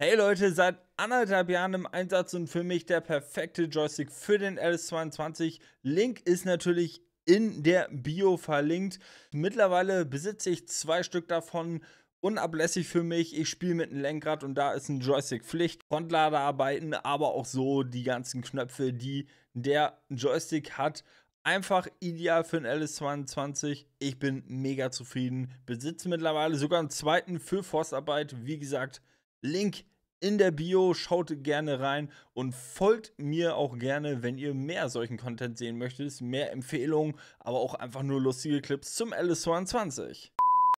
Hey Leute, seit anderthalb Jahren im Einsatz und für mich der perfekte Joystick für den LS22. Link ist natürlich in der Bio verlinkt. Mittlerweile besitze ich zwei Stück davon. Unablässig für mich. Ich spiele mit einem Lenkrad und da ist ein Joystick Pflicht. Frontladerarbeiten, aber auch so die ganzen Knöpfe, die der Joystick hat. Einfach ideal für ein LS22. Ich bin mega zufrieden. Besitze mittlerweile sogar einen zweiten für Forstarbeit. Wie gesagt, Link in der Bio. Schaut gerne rein und folgt mir auch gerne, wenn ihr mehr solchen Content sehen möchtet. Mehr Empfehlungen, aber auch einfach nur lustige Clips zum LS22.